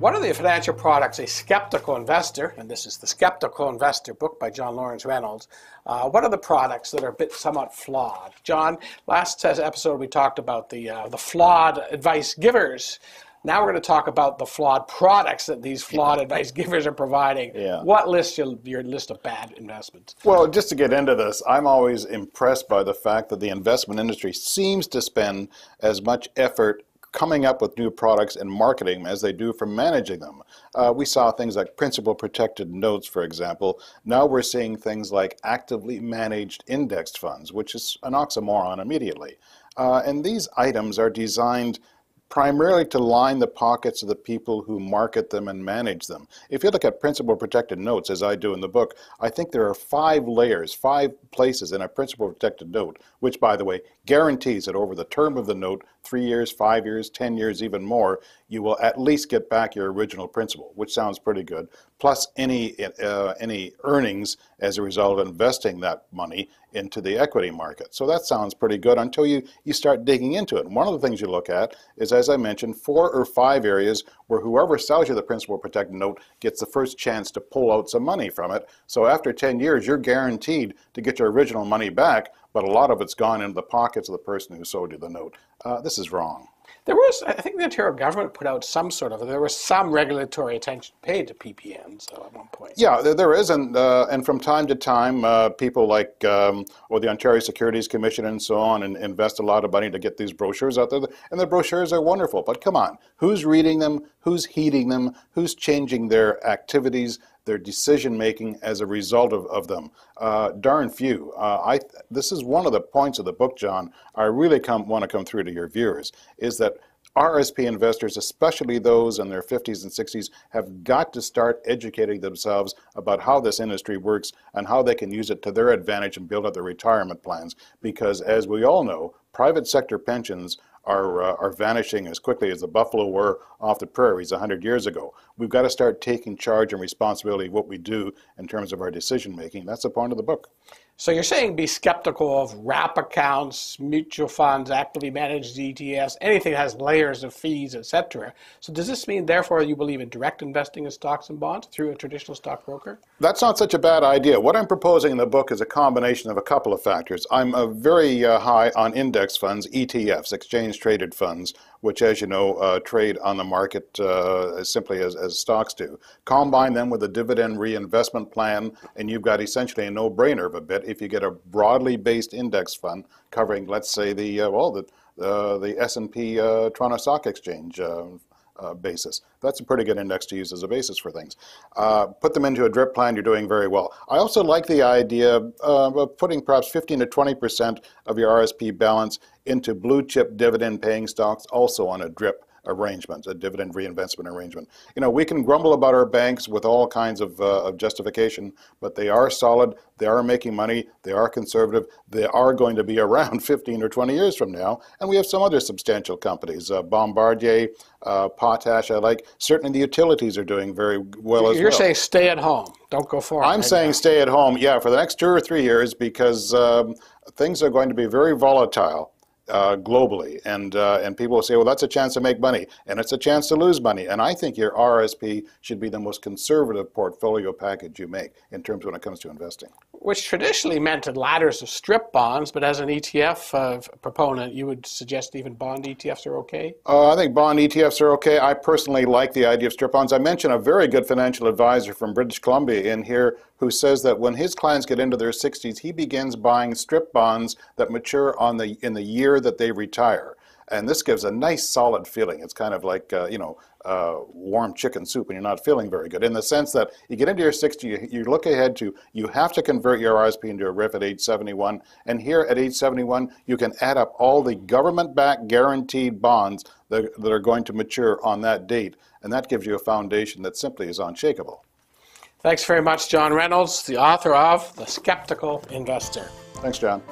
What are the financial products a skeptical investor, and this is the Skeptical Investor book by John Lawrence Reynolds, uh, are the products that are a bit somewhat flawed. John, last episode we talked about the, uh, the flawed advice givers. Now we're going to talk about the flawed products that these flawed advice givers are providing. Yeah. What list? your, your list of bad investments? Well, just to get into this, I'm always impressed by the fact that the investment industry seems to spend as much effort coming up with new products and marketing as they do for managing them. Uh, we saw things like principal protected notes, for example. Now we're seeing things like actively managed indexed funds, which is an oxymoron immediately. Uh, and these items are designed primarily to line the pockets of the people who market them and manage them. If you look at principal protected notes, as I do in the book, I think there are five layers, five places in a principal protected note, which, by the way, guarantees that over the term of the note, three years, five years, ten years, even more, you will at least get back your original principal, which sounds pretty good, plus any, uh, any earnings as a result of investing that money into the equity market. So that sounds pretty good until you, you start digging into it. And one of the things you look at is, as I mentioned, four or five areas where whoever sells you the principal protected note gets the first chance to pull out some money from it. So after 10 years, you're guaranteed to get your original money back but a lot of it's gone into the pockets of the person who sold you the note. Uh, this is wrong. There was, I think the Ontario government put out some sort of, there was some regulatory attention paid to PPNs so at one point. Yeah, there, there is, and, uh, and from time to time, uh, people like, um, or the Ontario Securities Commission and so on, and invest a lot of money to get these brochures out there, and the brochures are wonderful, but come on, who's reading them, who's heeding them, who's changing their activities, their decision making as a result of, of them. Uh, darn few. Uh, I this is one of the points of the book, John. I really come want to come through to your viewers is that RSP investors, especially those in their 50s and 60s, have got to start educating themselves about how this industry works and how they can use it to their advantage and build up their retirement plans. Because as we all know, private sector pensions are, uh, are vanishing as quickly as the buffalo were off the prairies 100 years ago. We've got to start taking charge and responsibility of what we do in terms of our decision making. That's the point of the book. So you're saying be skeptical of wrap accounts, mutual funds, actively managed ETFs, anything that has layers of fees, etc. So does this mean, therefore, you believe in direct investing in stocks and bonds through a traditional stockbroker? That's not such a bad idea. What I'm proposing in the book is a combination of a couple of factors. I'm very uh, high on index funds, ETFs, exchange-traded funds, which, as you know, uh, trade on the market uh, simply as, as stocks do. Combine them with a dividend reinvestment plan, and you've got essentially a no-brainer of a bit if you get a broadly based index fund covering, let's say, the uh, well, the uh, the S&P uh, Toronto Stock Exchange uh, basis. That's a pretty good index to use as a basis for things. Uh, put them into a drip plan, you're doing very well. I also like the idea uh, of putting perhaps 15 to 20% of your RSP balance into blue chip dividend paying stocks also on a drip arrangement, a dividend reinvestment arrangement. You know, we can grumble about our banks with all kinds of, uh, of justification, but they are solid, they are making money, they are conservative, they are going to be around 15 or 20 years from now. And we have some other substantial companies, uh, Bombardier, uh, Potash, I like. Certainly the utilities are doing very well You're as well. You're saying stay at home, don't go far. I'm saying now. stay at home, yeah, for the next two or three years because um, things are going to be very volatile uh, globally. And, uh, and people will say, well, that's a chance to make money, and it's a chance to lose money. And I think your RSP should be the most conservative portfolio package you make in terms when it comes to investing. Which traditionally meant ladders of strip bonds, but as an ETF uh, proponent, you would suggest even bond ETFs are okay? Uh, I think bond ETFs are okay. I personally like the idea of strip bonds. I mentioned a very good financial advisor from British Columbia in here who says that when his clients get into their 60s, he begins buying strip bonds that mature on the, in the year sure that they retire. And this gives a nice solid feeling. It's kind of like, uh, you know, uh, warm chicken soup when you're not feeling very good, in the sense that you get into your 60, you, you look ahead to, you have to convert your RSP into a RIF at age 71. And here at age 71, you can add up all the government backed guaranteed bonds that, that are going to mature on that date. And that gives you a foundation that simply is unshakable. Thanks very much, John Reynolds, the author of The Skeptical Investor. Thanks, John.